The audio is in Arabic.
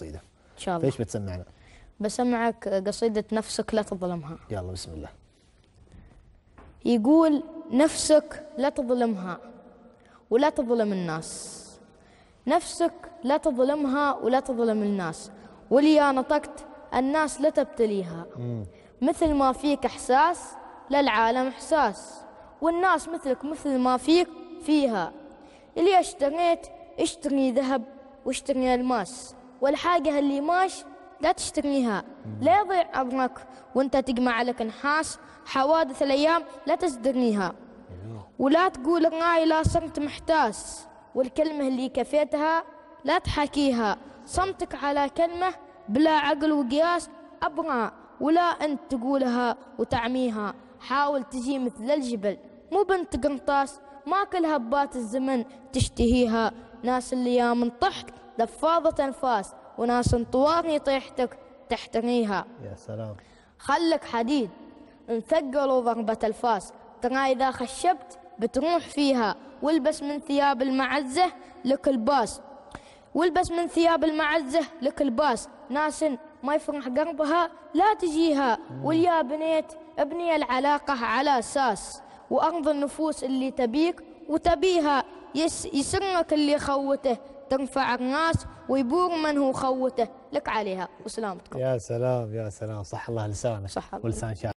قصيدة إن شاء الله فإيش بتسمعنا؟ بسمعك قصيدة نفسك لا تظلمها يلا بسم الله يقول نفسك لا تظلمها ولا تظلم الناس نفسك لا تظلمها ولا تظلم الناس وليا نطقت الناس لا تبتليها مثل ما فيك إحساس للعالم إحساس والناس مثلك مثل ما فيك فيها اللي اشتريت اشتري ذهب واشتري الماس والحاجة اللي ماش لا تشتريها لا يضيع عمرك وانت تجمع لك نحاس حوادث الأيام لا تزدرنيها ولا تقول الراي لا صرت محتاس والكلمة اللي كفيتها لا تحكيها صمتك على كلمة بلا عقل وقياس أبرع ولا أنت تقولها وتعميها حاول تجي مثل الجبل مو بنت قنطاس ما كل هبات الزمن تشتهيها ناس اللي يا من طحت لفاضة أنفاس وناس طوارني طيحتك تحتنيها يا سلام خلك حديد انثقلوا ضربة الفاس ترى إذا خشبت بتروح فيها والبس من ثياب المعزة لك الباس والبس من ثياب المعزة لك الباس ناس ما يفرح قربها لا تجيها واليا بنيت ابني العلاقة على أساس وأرض النفوس اللي تبيك وتبيها يس يسرك اللي خوته تنفع الناس ويبور من هو خوته لك عليها وسلامتكم يا سلام يا سلام صح الله لسانك صح ولسان شعر